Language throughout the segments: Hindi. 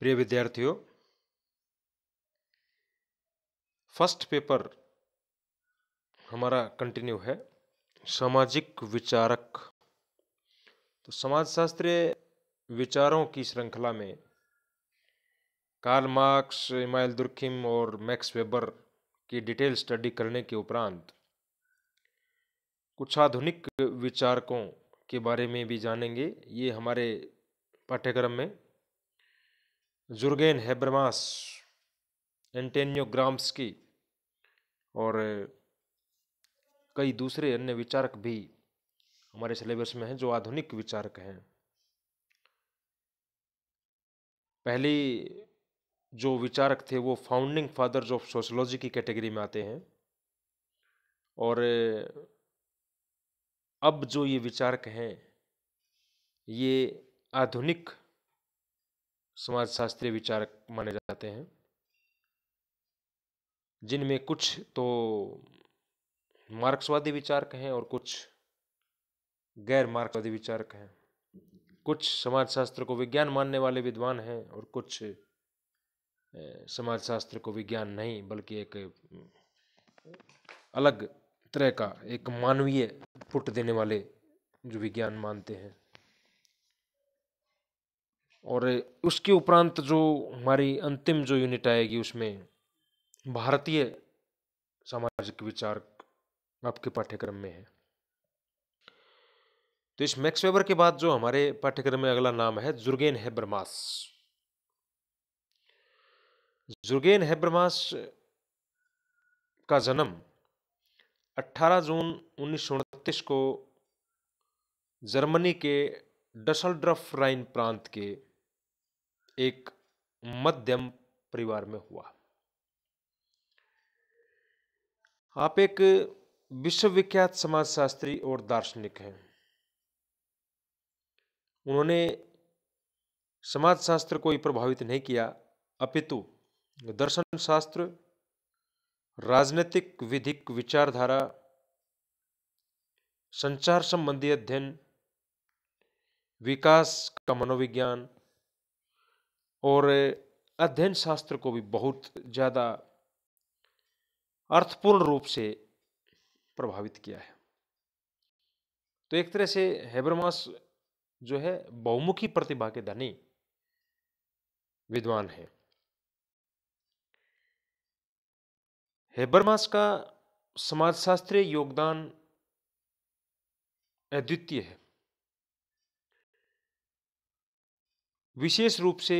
प्रिय विद्यार्थियों फर्स्ट पेपर हमारा कंटिन्यू है सामाजिक विचारक तो समाजशास्त्रीय विचारों की श्रृंखला में कार्ल मार्क्स इमाइल दुर्खिम और मैक्स वेबर की डिटेल स्टडी करने के उपरांत कुछ आधुनिक विचारकों के बारे में भी जानेंगे ये हमारे पाठ्यक्रम में जुर्गेन हैब्रमास एंटेनियो ग्राम्सकी और कई दूसरे अन्य विचारक भी हमारे सिलेबस में हैं जो आधुनिक विचारक हैं पहली जो विचारक थे वो फाउंडिंग फादर्स ऑफ सोशोलॉजी की कैटेगरी में आते हैं और अब जो ये विचारक हैं ये आधुनिक समाजशास्त्रीय विचारक माने जाते हैं जिनमें कुछ तो मार्क्सवादी विचारक हैं और कुछ गैर मार्क्सवादी विचारक हैं कुछ समाजशास्त्र को विज्ञान मानने वाले विद्वान हैं और कुछ समाजशास्त्र को विज्ञान नहीं बल्कि एक अलग तरह का एक मानवीय पुट देने वाले जो विज्ञान मानते हैं और उसके उपरांत जो हमारी अंतिम जो यूनिट आएगी उसमें भारतीय सामाजिक विचार आपके पाठ्यक्रम में है तो इस मैक्स वेबर के बाद जो हमारे पाठ्यक्रम में अगला नाम है जुर्गेन हैब्रमास जुर्गेन हैब्रमास का जन्म 18 जून उन्नीस को जर्मनी के डसलड्रफ राइन प्रांत के एक मध्यम परिवार में हुआ आप एक विश्वविख्यात समाजशास्त्री और दार्शनिक हैं उन्होंने समाजशास्त्र को ही प्रभावित नहीं किया अपितु दर्शन शास्त्र राजनीतिक विधिक विचारधारा संचार संबंधी अध्ययन विकास का मनोविज्ञान और अध्ययन शास्त्र को भी बहुत ज़्यादा अर्थपूर्ण रूप से प्रभावित किया है तो एक तरह से हेब्रमास जो है बहुमुखी प्रतिभा के धनी विद्वान है हेबरमास का समाजशास्त्रीय योगदान अद्वितीय है विशेष रूप से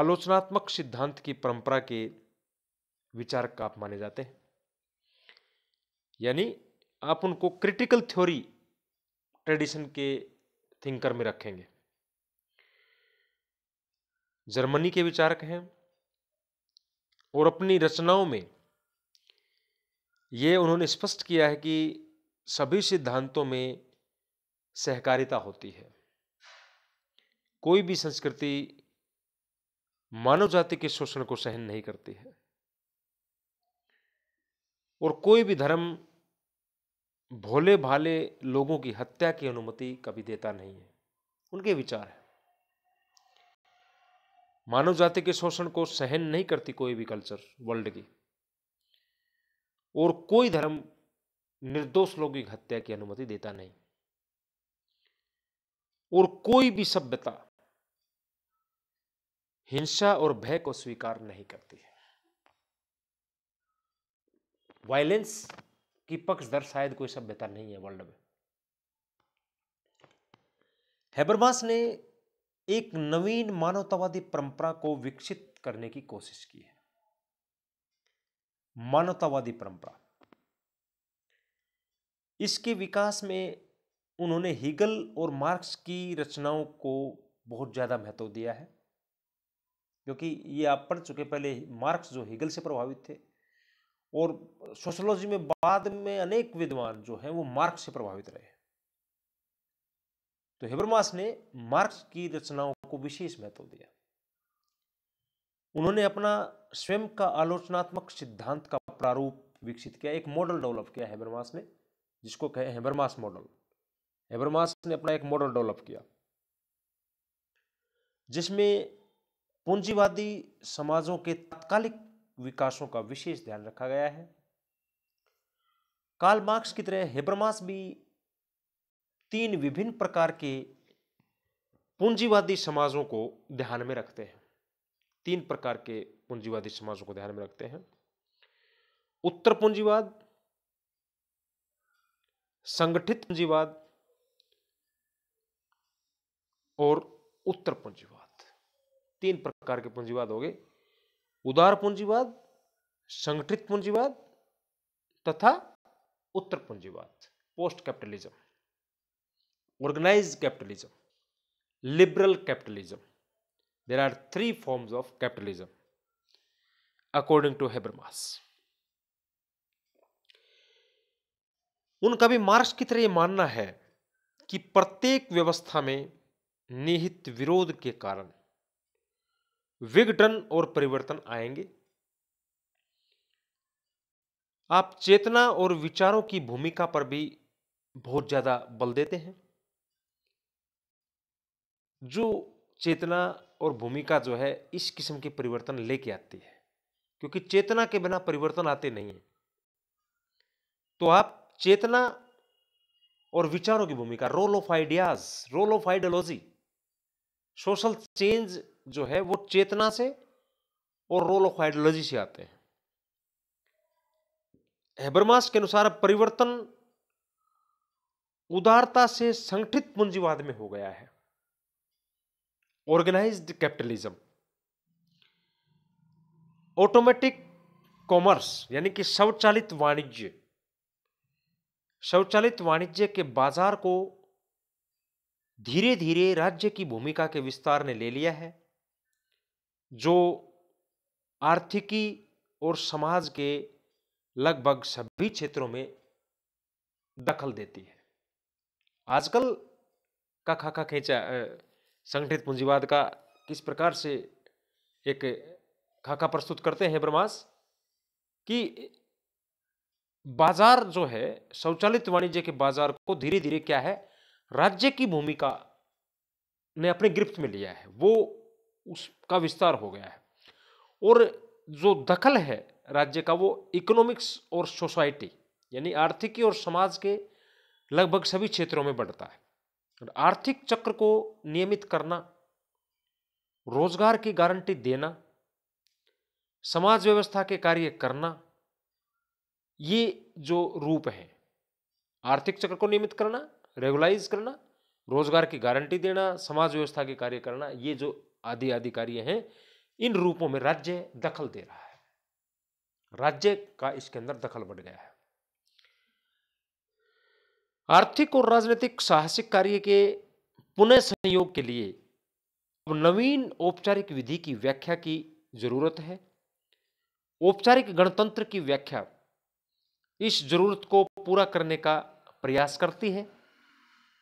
आलोचनात्मक सिद्धांत की परंपरा के विचारक आप माने जाते हैं यानी आप उनको क्रिटिकल थ्योरी ट्रेडिशन के थिंकर में रखेंगे जर्मनी के विचारक हैं और अपनी रचनाओं में ये उन्होंने स्पष्ट किया है कि सभी सिद्धांतों में सहकारिता होती है कोई भी संस्कृति मानव जाति के शोषण को सहन नहीं करती है और कोई भी धर्म भोले भाले लोगों की हत्या की अनुमति कभी देता नहीं है उनके विचार है मानव जाति के शोषण को सहन नहीं करती कोई भी कल्चर वर्ल्ड की और कोई धर्म निर्दोष लोगों की हत्या की अनुमति देता नहीं और कोई भी सभ्यता हिंसा और भय को स्वीकार नहीं करती है वायलेंस की पक्ष दर शायद कोई सभ्यता नहीं है वर्ल्ड में हैबरमास ने एक नवीन मानवतावादी परंपरा को विकसित करने की कोशिश की है मानवतावादी परंपरा इसके विकास में उन्होंने हीगल और मार्क्स की रचनाओं को बहुत ज़्यादा महत्व दिया है क्योंकि ये आप पढ़ चुके पहले मार्क्स जो हिगल से प्रभावित थे और सोशोलॉजी में बाद में अनेक विद्वान जो हैं वो मार्क्स से प्रभावित रहे तो हेबरमास ने मार्क्स की रचनाओं को विशेष महत्व दिया उन्होंने अपना स्वयं का आलोचनात्मक सिद्धांत का प्रारूप विकसित किया एक मॉडल डेवलप किया हेबरमास ने जिसको कहे हेबरमास मॉडल हेबरमास ने अपना एक मॉडल डेवलप किया जिसमें पूंजीवादी समाजों के तात्कालिक विकासों का विशेष ध्यान रखा गया है काल मार्क्स की तरह हेबरमास भी तीन विभिन्न प्रकार के पूंजीवादी समाजों को ध्यान में रखते हैं तीन प्रकार के पूंजीवादी समाजों को ध्यान में रखते हैं उत्तर पूंजीवाद संगठित पूंजीवाद और उत्तर पूंजीवाद तीन प्रकार के पूंजीवाद हो गए उदार पूंजीवाद संगठित पूंजीवाद तथा उत्तर पूंजीवाद post capitalism organized capitalism liberal capitalism there are three forms of capitalism according to Habermas उनका भी मार्क्स की तरह यह मानना है कि प्रत्येक व्यवस्था में निहित विरोध के कारण विघटन और परिवर्तन आएंगे आप चेतना और विचारों की भूमिका पर भी बहुत ज़्यादा बल देते हैं जो चेतना और भूमिका जो है इस किस्म के परिवर्तन लेके आती है क्योंकि चेतना के बिना परिवर्तन आते नहीं है तो आप चेतना और विचारों की भूमिका role of ideas role of ideology social change जो है वो चेतना से और रोल ऑफ आइडियोलॉजी से आते हैं हेबरमास के अनुसार परिवर्तन उदारता से संगठित पूंजीवाद में हो गया है ऑर्गेनाइज्ड कैपिटलिज्म ऑटोमेटिक कॉमर्स यानी कि स्वचालित वाणिज्य स्वचालित वाणिज्य के बाजार को धीरे धीरे राज्य की भूमिका के विस्तार ने ले लिया है जो आर्थिकी और समाज के लगभग सभी क्षेत्रों में दखल देती है आजकल का खाका खींचा संगठित पूंजीवाद का किस प्रकार से एक खाका प्रस्तुत करते हैं ब्रह्मास कि बाजार जो है स्वचालित वाणिज्य के बाजार को धीरे धीरे क्या है राज्य की भूमिका ने अपने गिरफ्त में लिया है वो उसका विस्तार हो गया है और जो दखल है राज्य का वो इकोनॉमिक्स और सोसाइटी यानी आर्थिकी और समाज के लगभग सभी क्षेत्रों में बढ़ता है और आर्थिक चक्र को नियमित करना रोजगार की गारंटी देना समाज व्यवस्था के कार्य करना ये जो रूप है आर्थिक चक्र को नियमित करना रेगुलाइज करना रोजगार की गारंटी देना समाज व्यवस्था के कार्य करना ये जो आदि आदि कार्य हैं इन रूपों में राज्य दखल दे रहा है राज्य का इसके अंदर दखल बढ़ गया है आर्थिक और राजनीतिक साहसिक कार्य के पुनः संयोग के लिए अब नवीन औपचारिक विधि की व्याख्या की जरूरत है औपचारिक गणतंत्र की व्याख्या इस जरूरत को पूरा करने का प्रयास करती है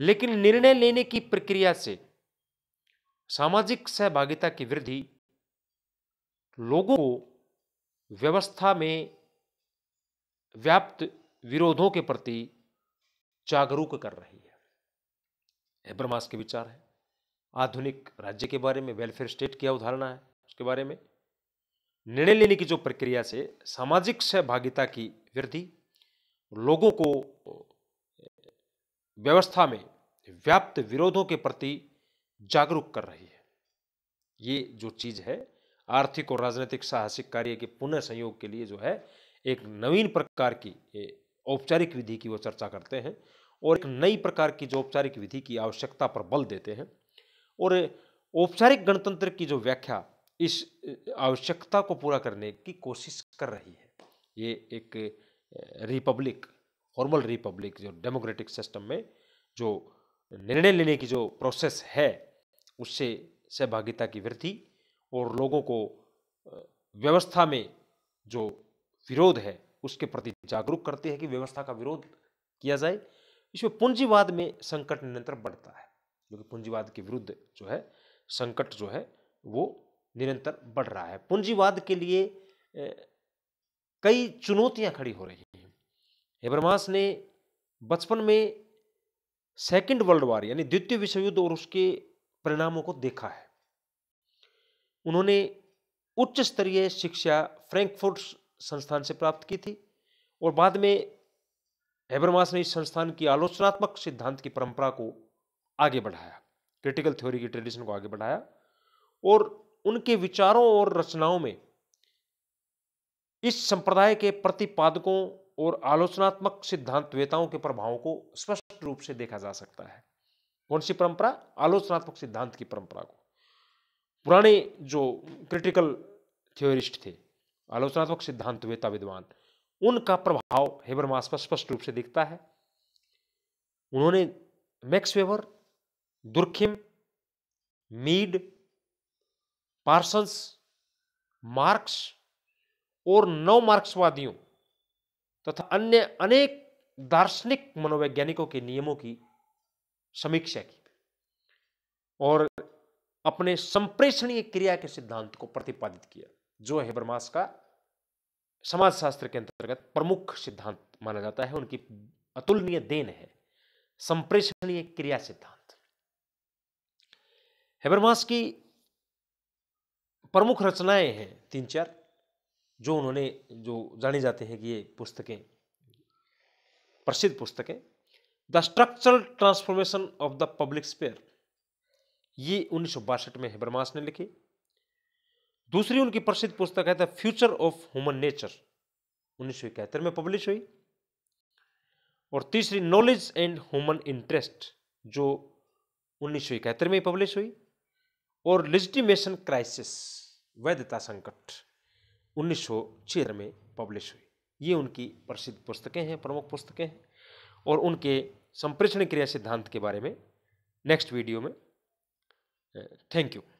लेकिन निर्णय लेने की प्रक्रिया से सामाजिक सहभागिता की वृद्धि लोगों को व्यवस्था में व्याप्त विरोधों के प्रति जागरूक कर रही है एब्रमास के विचार है आधुनिक राज्य के बारे में वेलफेयर स्टेट की अवधारणा है उसके बारे में निर्णय लेने की जो प्रक्रिया से सामाजिक सहभागिता की वृद्धि लोगों को व्यवस्था में व्याप्त विरोधों के प्रति जागरूक कर रही है ये जो चीज़ है आर्थिक और राजनीतिक साहसिक कार्य के पुनः संयोग के लिए जो है एक नवीन प्रकार की औपचारिक विधि की वो चर्चा करते हैं और एक नई प्रकार की जो औपचारिक विधि की आवश्यकता पर बल देते हैं और औपचारिक गणतंत्र की जो व्याख्या इस आवश्यकता को पूरा करने की कोशिश कर रही है ये एक रिपब्लिक फॉर्मल रिपब्लिक जो डेमोक्रेटिक सिस्टम में जो निर्णय लेने की जो प्रोसेस है उससे सहभागिता की वृद्धि और लोगों को व्यवस्था में जो विरोध है उसके प्रति जागरूक करते हैं कि व्यवस्था का विरोध किया जाए इसमें पूंजीवाद में संकट निरंतर बढ़ता है क्योंकि पूंजीवाद के विरुद्ध जो है संकट जो है वो निरंतर बढ़ रहा है पूंजीवाद के लिए कई चुनौतियां खड़ी हो रही हैं हेबरमास ने बचपन में सेकेंड वर्ल्ड वॉर यानी द्वितीय विश्व युद्ध और उसके परिणामों को देखा है उन्होंने उच्च स्तरीय शिक्षा फ्रैंकफुर्ट संस्थान से प्राप्त की थी और बाद में हैबरमास ने इस संस्थान की आलोचनात्मक सिद्धांत की परंपरा को आगे बढ़ाया क्रिटिकल थ्योरी की ट्रेडिशन को आगे बढ़ाया और उनके विचारों और रचनाओं में इस संप्रदाय के प्रतिपादकों और आलोचनात्मक सिद्धांतवेताओं के प्रभावों को स्पष्ट रूप से देखा जा सकता है कौन सी परंपरा आलोचनात्मक सिद्धांत की परंपरा को पुराने जो क्रिटिकल थियोरिस्ट थे आलोचनात्मक सिद्धांत वेता विद्वान उनका प्रभाव हेबर मास पर स्पष्ट रूप से दिखता है उन्होंने Max Weber Durkheim Mead Parsons Marx और नव मार्क्सवादियों तथा अन्य अनेक दार्शनिक मनोवैज्ञानिकों के नियमों की समीक्षा की और अपने संप्रेषणीय क्रिया के सिद्धांत को प्रतिपादित किया जो हेबरमास का समाजशास्त्र के अंतर्गत प्रमुख सिद्धांत माना जाता है उनकी अतुलनीय देन है संप्रेषणीय क्रिया सिद्धांत हेबरमास की प्रमुख रचनाएं हैं तीन चार जो उन्होंने जो जाने जाते हैं कि ये पुस्तकें प्रसिद्ध पुस्तकें the structural transformation of the public sphere ये उन्नीस में हेबरमास ने लिखी दूसरी उनकी प्रसिद्ध पुस्तक है the future of human nature उन्नीस में पब्लिश हुई और तीसरी नॉलेज एंड ह्यूमन इंटरेस्ट जो उन्नीस में पब्लिश हुई और लिजिटिमेशन क्राइसिस वैधता संकट उन्नीस में पब्लिश हुई ये उनकी प्रसिद्ध पुस्तकें हैं प्रमुख पुस्तकें हैं और उनके संप्रेषण क्रिया सिद्धांत के बारे में नेक्स्ट वीडियो में थैंक uh, यू